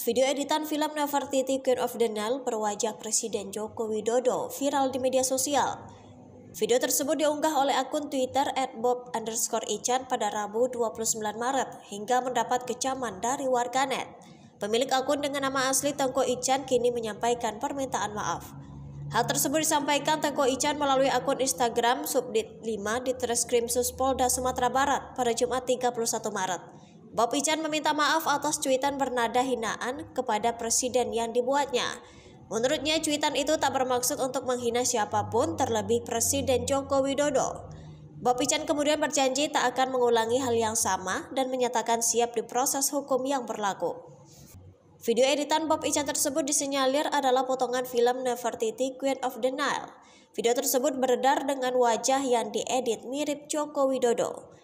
Video editan film Nefertiti Queen of the Nile berwajah Presiden Joko Widodo viral di media sosial. Video tersebut diunggah oleh akun Twitter @bob underscore Ichan pada Rabu 29 Maret hingga mendapat kecaman dari warganet. Pemilik akun dengan nama asli Tengko Ican kini menyampaikan permintaan maaf. Hal tersebut disampaikan Tengko Ican melalui akun Instagram Subdit 5 di Treskrim Suspolda Sumatera Barat pada Jumat 31 Maret. Bob Ican meminta maaf atas cuitan bernada hinaan kepada presiden yang dibuatnya. Menurutnya cuitan itu tak bermaksud untuk menghina siapapun terlebih Presiden Joko Widodo. Bob Ican kemudian berjanji tak akan mengulangi hal yang sama dan menyatakan siap diproses hukum yang berlaku. Video editan Bob Ican tersebut disinyalir adalah potongan film Nefertiti Queen of the Nile. Video tersebut beredar dengan wajah yang diedit mirip Joko Widodo.